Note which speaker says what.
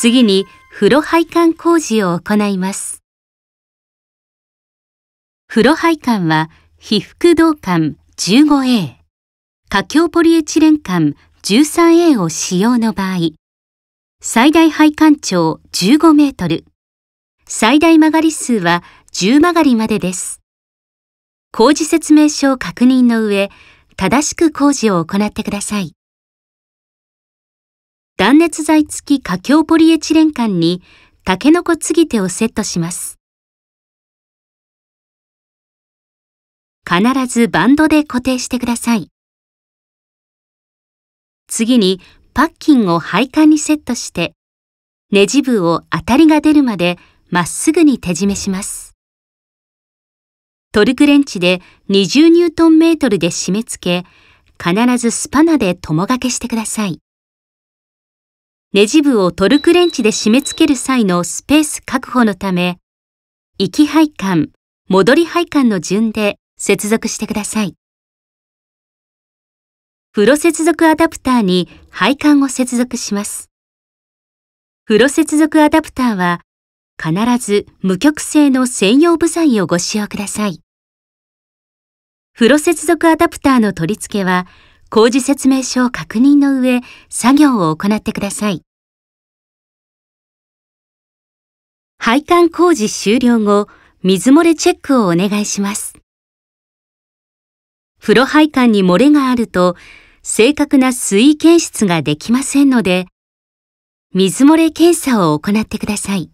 Speaker 1: 次に風呂配管工事を行います。風呂配管は、被覆銅管 15A、過強ポリエチレン管 13A を使用の場合、最大配管長15メートル、最大曲がり数は10曲がりまでです。工事説明書を確認の上、正しく工事を行ってください。断熱材付き佳強ポリエチレン管にタケノコ継ぎ手をセットします。必ずバンドで固定してください。次にパッキンを配管にセットして、ネジ部を当たりが出るまでまっすぐに手締めします。トルクレンチで20ニュートンメートルで締め付け、必ずスパナで共掛けしてください。ネジ部をトルクレンチで締め付ける際のスペース確保のため、行き配管、戻り配管の順で接続してください。風呂接続アダプターに配管を接続します。風呂接続アダプターは必ず無極性の専用部材をご使用ください。風呂接続アダプターの取り付けは工事説明書を確認の上、作業を行ってください。配管工事終了後、水漏れチェックをお願いします。風呂配管に漏れがあると、正確な水位検出ができませんので、水漏れ検査を行ってください。